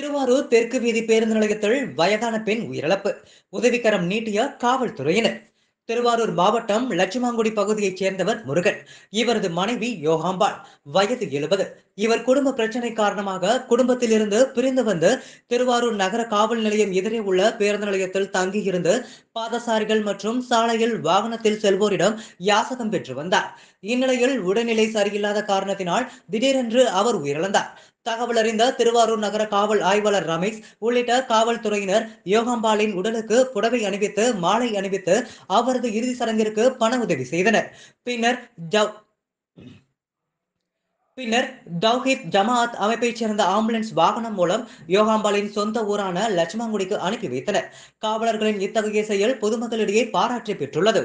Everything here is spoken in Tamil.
திருவாரூர் தெற்கு வீதி பேருந்து நிலையத்தில் வயதான பெண் உயிரிழப்பு உதவிக்கரம் நீட்டிய காவல்துறையினர் திருவாரூர் மாவட்டம் லட்சுமாங்குடி பகுதியைச் சேர்ந்தவர் முருகன் இவரது மனைவி யோகாம்பாள் வயது எழுபது இவர் குடும்ப பிரச்சனை காரணமாக குடும்பத்திலிருந்து பிரிந்து வந்து திருவாரூர் நகர காவல் நிலையம் எதிரே உள்ள பேருந்து நிலையத்தில் தங்கியிருந்து பாதசாரிகள் மற்றும் சாலையில் வாகனத்தில் செல்வோரிடம் யாசகம் பெற்று வந்தார் இந்நிலையில் உடல்நிலை சரியில்லாத காரணத்தினால் திடீரென்று அவர் உயிரிழந்தார் தகவல் அறிந்த திருவாரூர் நகர காவல் ஆய்வாளர் ரமேஷ் உள்ளிட்ட காவல்துறையினர் யோகாம்பாலின் உடலுக்கு புடவை அணிவித்து மாலை அணிவித்து அவரது இறுதி சடங்கிற்கு பண உதவி செய்தனர் பின்னர் ஜவ் பின்னர் தௌஹித் ஜமாத் அமைப்பைச் சேர்ந்த ஆம்புலன்ஸ் வாகனம் மூலம் யோகாம்பாலின் சொந்த ஊரான லட்சுமாங்குடிக்கு அனுப்பி வைத்தனர் காவலர்களின் இத்தகைய செயல் பொதுமக்களிடையே பாராட்டி பெற்றுள்ளது